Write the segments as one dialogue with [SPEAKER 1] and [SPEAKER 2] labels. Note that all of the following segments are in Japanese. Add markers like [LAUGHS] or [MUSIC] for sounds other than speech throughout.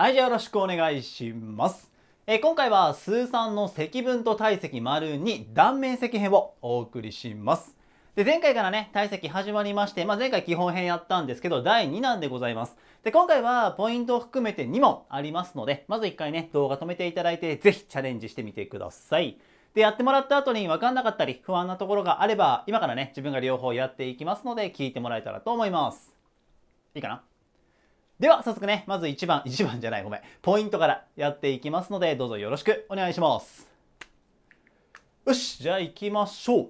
[SPEAKER 1] はい、じゃあよろしくお願いします。え今回は数3の積分と体積丸2断面積編をお送りします。で、前回からね、体積始まりまして、まあ、前回基本編やったんですけど、第2弾でございます。で、今回はポイントを含めて2問ありますので、まず1回ね、動画止めていただいて、ぜひチャレンジしてみてください。で、やってもらった後に分かんなかったり、不安なところがあれば、今からね、自分が両方やっていきますので、聞いてもらえたらと思います。いいかなでは早速ね、まず1番、1 [LAUGHS] 番じゃない、ごめん。ポイントからやっていきますので、どうぞよろしくお願いします。よし、じゃあ行きましょう。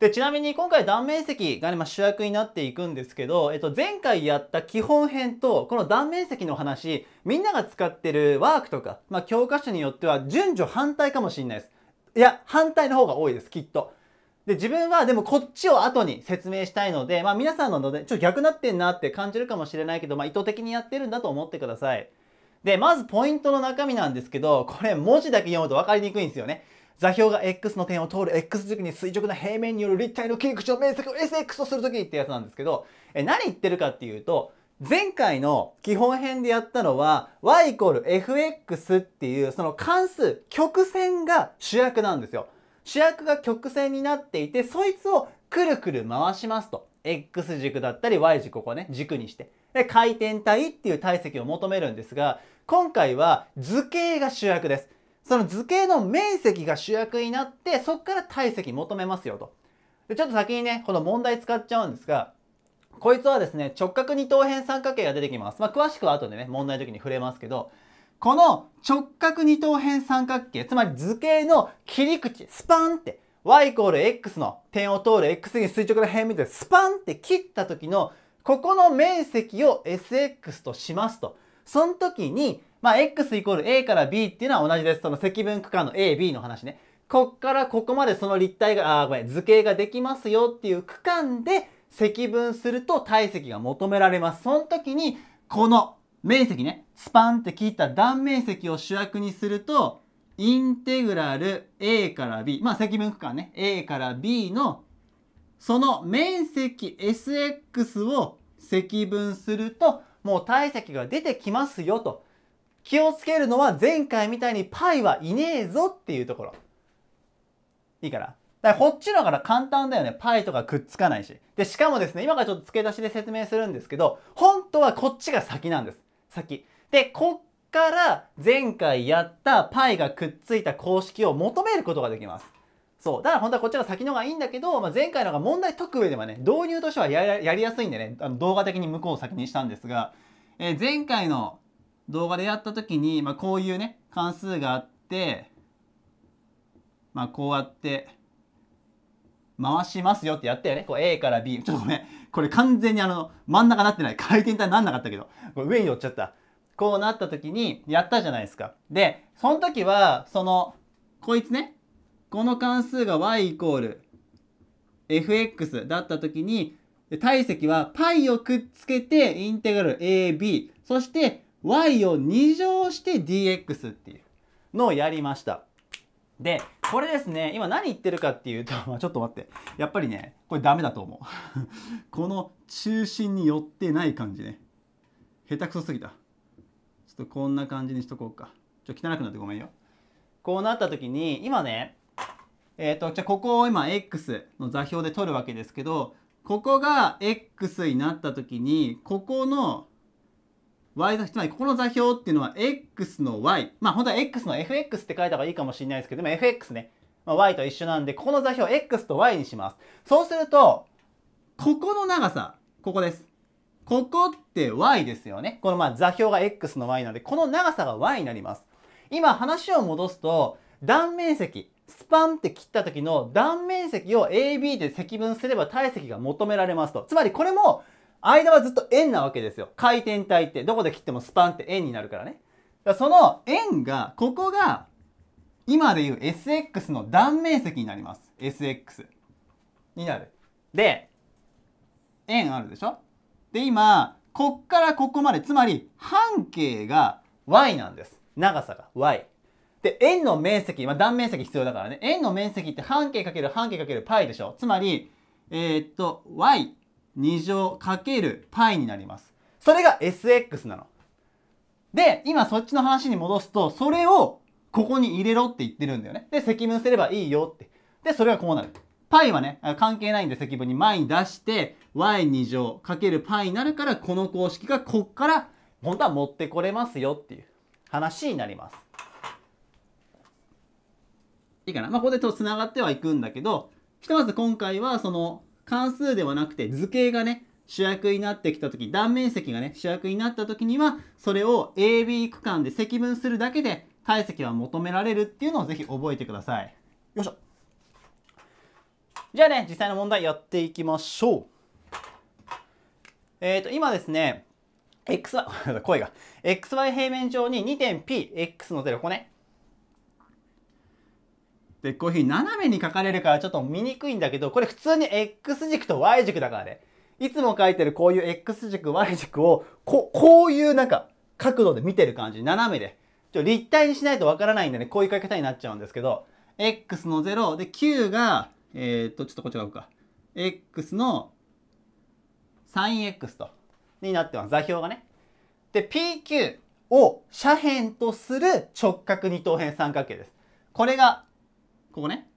[SPEAKER 1] で、ちなみに今回断面積がね、まあ、主役になっていくんですけど、えっと、前回やった基本編と、この断面積の話、みんなが使ってるワークとか、まあ、教科書によっては順序反対かもしれないです。いや、反対の方が多いです、きっと。で、自分はでもこっちを後に説明したいので、まあ皆さんなので、ちょっと逆なってんなって感じるかもしれないけど、まあ意図的にやってるんだと思ってください。で、まずポイントの中身なんですけど、これ文字だけ読むと分かりにくいんですよね。座標が X の点を通る X 軸に垂直な平面による立体の切り口を面積を SX とするときってやつなんですけど、え、何言ってるかっていうと、前回の基本編でやったのは y イコール fx っていうその関数、曲線が主役なんですよ。主役が曲線になっていて、そいつをくるくる回しますと。X 軸だったり Y 軸ここね、軸にして。で、回転体っていう体積を求めるんですが、今回は図形が主役です。その図形の面積が主役になって、そっから体積求めますよと。で、ちょっと先にね、この問題使っちゃうんですが、こいつはですね、直角二等辺三角形が出てきます。まあ、詳しくは後でね、問題の時に触れますけど、この直角二等辺三角形、つまり図形の切り口、スパンって、y イコール x の点を通る x に垂直な辺みたいスパンって切った時の、ここの面積を sx としますと。その時に、まあ、x イコール a から b っていうのは同じです。その積分区間の a、b の話ね。こっからここまでその立体が、あ、ごめん、図形ができますよっていう区間で積分すると体積が求められます。その時に、この面積ね、スパンって切った断面積を主役にすると、インテグラル a から b、まあ積分区間ね、a から b の、その面積 sx を積分すると、もう体積が出てきますよと。気をつけるのは前回みたいに π はいねえぞっていうところ。いいからだからこっちの方が簡単だよね。π とかくっつかないし。で、しかもですね、今からちょっと付け出しで説明するんですけど、本当はこっちが先なんです。先。で、こっから前回やったパイがくっついた公式を求めることができます。そう。だから本当はこっちが先の方がいいんだけど、まあ、前回のが問題解く上ではね、導入としてはやりやすいんでね、あの動画的に向こうを先にしたんですが、えー、前回の動画でやった時に、まあ、こういうね、関数があって、まあ、こうやって、回しますよってやったよね。こう A から B。ちょっとごめん。これ完全にあの、真ん中なってない。回転体なんなかったけど。これ上に寄っちゃった。こうなった時に、やったじゃないですか。で、その時は、その、こいつね、この関数が y イコール fx だった時に、体積は π をくっつけてインテグラル ab、そして y を2乗して dx っていうのをやりました。で、これですね、今何言ってるかっていうと、[LAUGHS] まあ、ちょっと待って。やっぱりね、これダメだと思う。[LAUGHS] この中心に寄ってない感じね。下手くそすぎた。ちょっとこんな感じにしとこうか。ちょっと汚くなってごめんよ。こうなった時に、今ね、えっ、ー、と、じゃここを今 X の座標で取るわけですけど、ここが X になった時に、ここの y 座標とここの座標っていうのは x の y。まあ本当は x の fx って書いた方がいいかもしれないですけど、でも fx ね。まあ、y と一緒なんで、ここの座標 x と y にします。そうすると、ここの長さ、ここです。ここって y ですよね。このまあ座標が x の y なんで、この長さが y になります。今話を戻すと、断面積、スパンって切った時の断面積を AB で積分すれば体積が求められますと。つまりこれも間はずっと円なわけですよ。回転体って、どこで切ってもスパンって円になるからね。だらその円が、ここが、今でいう SX の断面積になります。SX になる。で、円あるでしょで、今、こっからここまで、つまり半径が y なんです。長さが y。で、円の面積、まあ、断面積必要だからね。円の面積って半径かける半径かける π でしょつまり、えー、っと、y 2乗かける π になります。それが sx なの。で、今そっちの話に戻すと、それをここに入れろって言ってるんだよね。で、積分すればいいよって。で、それがこうなる。π はね、関係ないんで積分に前に出して、y2 乗かける π になるから、この公式がこっから本当は持ってこれますよっていう話になります。いいかなまあ、ここでと繋がってはいくんだけど、ひとまず今回はその関数ではなくて図形がね、主役になってきた時断面積がね主役になった時にはそれを AB 区間で積分するだけで体積は求められるっていうのをぜひ覚えてくださいよいしょじゃあね実際の問題やっていきましょうえっ、ー、と今ですね x は [LAUGHS] 声が xy 平面上に 2.px の0ここねで、こういうふうに斜めに書かれるからちょっと見にくいんだけど、これ普通に X 軸と Y 軸だからね。いつも書いてるこういう X 軸、Y 軸を、こ、こういうなんか角度で見てる感じ、斜めで。ちょ立体にしないとわからないんでね、こういう書き方になっちゃうんですけど、X の0で Q が、えー、っと、ちょっとこっち側か。X の 3x と、になってます。座標がね。で、PQ を斜辺とする直角二等辺三角形です。これがここね。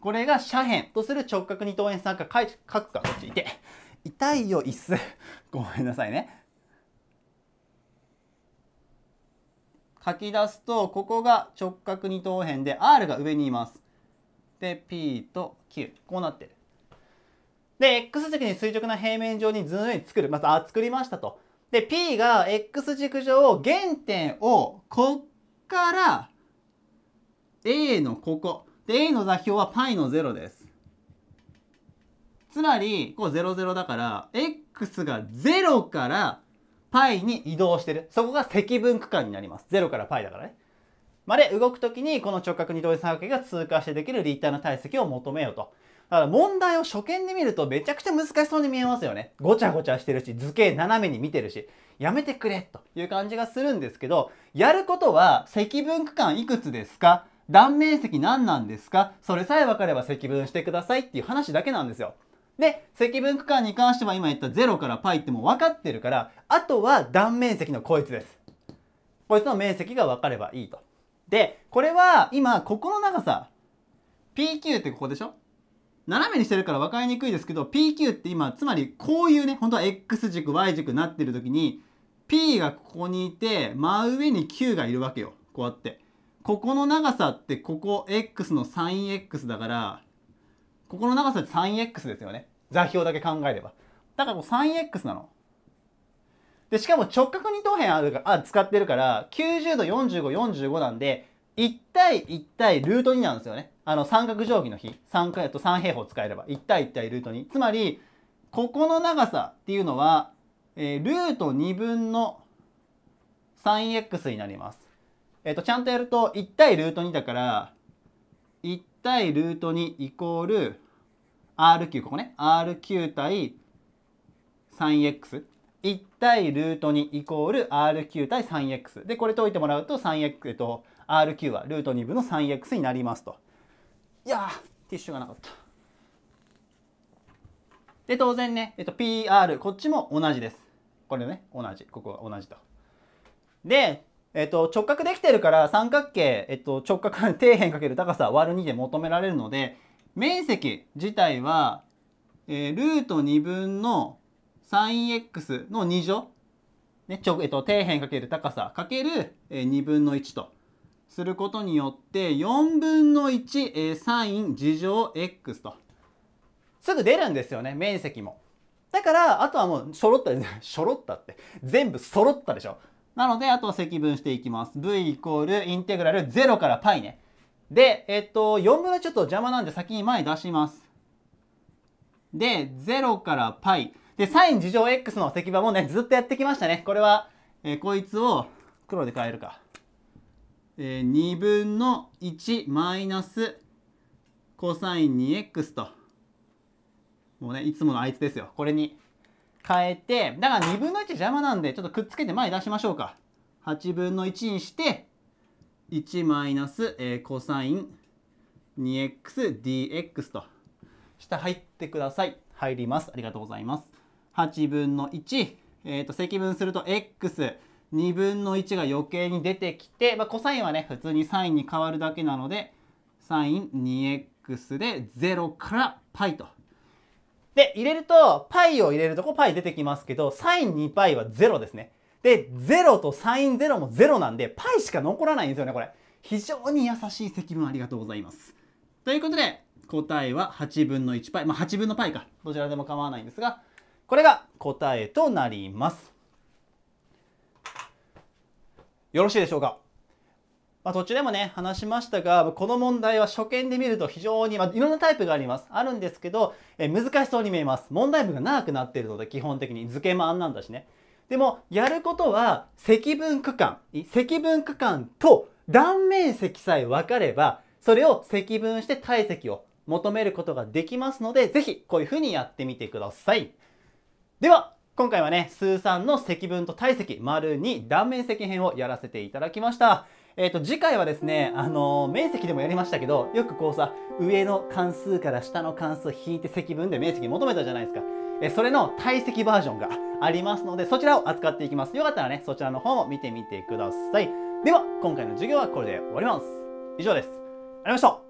[SPEAKER 1] これが斜辺とする直角二等辺三角書くか、こっちいて。痛いよ、椅子。[LAUGHS] ごめんなさいね。書き出すと、ここが直角二等辺で R が上にいます。で、P と Q。こうなってる。で、X 軸に垂直な平面上に図の上に作る。まず、あ、作りましたと。で、P が X 軸上、原点をこっから A のここ。で、a の座標は π の0です。つまり、こう0、0だから、x が0から π に移動してる。そこが積分区間になります。0から π だからね。まで動くときに、この直角二等辺三角形が通過してできる立体の体積を求めようと。だから問題を初見で見るとめちゃくちゃ難しそうに見えますよね。ごちゃごちゃしてるし、図形斜めに見てるし、やめてくれという感じがするんですけど、やることは積分区間いくつですか断面積何なんですかそれさえ分かれば積分してくださいっていう話だけなんですよ。で、積分区間に関しては今言った0から π ってもう分かってるから、あとは断面積のこいつです。こいつの面積が分かればいいと。で、これは今、ここの長さ、PQ ってここでしょ斜めにしてるから分かりにくいですけど、PQ って今、つまりこういうね、本当は X 軸、Y 軸になってる時に、P がここにいて、真上に Q がいるわけよ。こうやって。ここの長さってここ x の sinx だからここの長さって 3x ですよね座標だけ考えればだからもう 3x なのでしかも直角二等辺あるかあ使ってるから90度4545 45なんで1対1対ルート2なんですよねあの三角定規の比三角と三平方使えれば1対1対ルート2つまりここの長さっていうのは、えー、ルート2分の 3x になりますえっ、と、ちゃんとやると1対ルート2だから、1対ルート2イコール RQ、ここね。r 9対 3x。1対ルート2イコール r 9対 3x。で、これ解いてもらうと 3x、えっと、r 9はルート2分の 3x になりますと。いやティッシュがなかった。で、当然ね、えっと、PR、こっちも同じです。これね、同じ。ここは同じと。で、えっと、直角できてるから三角形、えっと、直角、底辺かける高さ割る2で求められるので、面積自体は、えー、ルート2分の 3x の2乗、ね、直、えっと、底辺かける高さかける、えー、2分の1とすることによって4分の1、えー、サイン事乗 x とすぐ出るんですよね面積もだからあとはもうそろったしょろったって全部揃ったでしょなので、あとは積分していきます。v イコールインテグラル0から π ね。で、えっと、4分のちょっと邪魔なんで先に前出します。で、0から π。で、サイン事乗 x の積分もね、ずっとやってきましたね。これは、えー、こいつを黒で変えるか。えー、2分の1マイナスコサイン 2x と。もうね、いつものあいつですよ。これに変えて、だから2分の1邪魔なんで、ちょっとくっつけて前出しましょうか。8分の1にして、1マイナス、えー、コサイン 2xdx と、下入ってください。入ります。ありがとうございます。8分の1、えっ、ー、と、積分すると x、2分の1が余計に出てきて、まあ、コサインはね、普通にサインに変わるだけなので、サイン 2x で0から π とで、入れると、パイを入れるとこパイ出てきますけど、サイン2パイは0ですね。で、0とサイン0も0なんで、パイしか残らないんですよね、これ。非常に優しい積分ありがとうございます。ということで、答えは8分の1パイ。まあ、8分のパイか。どちらでも構わないんですが、これが答えとなります。よろしいでしょうかまあ、途中でもね、話しましたが、この問題は初見で見ると非常に、まあ、いろんなタイプがあります。あるんですけど、え難しそうに見えます。問題文が長くなっているので、基本的に図形もあんなんだしね。でも、やることは、積分区間、積分区間と断面積さえ分かれば、それを積分して体積を求めることができますので、ぜひ、こういうふうにやってみてください。では、今回はね、数3の積分と体積、丸2断面積編をやらせていただきました。えっ、ー、と、次回はですね、あのー、面積でもやりましたけど、よくこうさ、上の関数から下の関数引いて積分で面積求めたじゃないですか。えー、それの体積バージョンがありますので、そちらを扱っていきます。よかったらね、そちらの方も見てみてください。では、今回の授業はこれで終わります。以上です。ありがとうございました。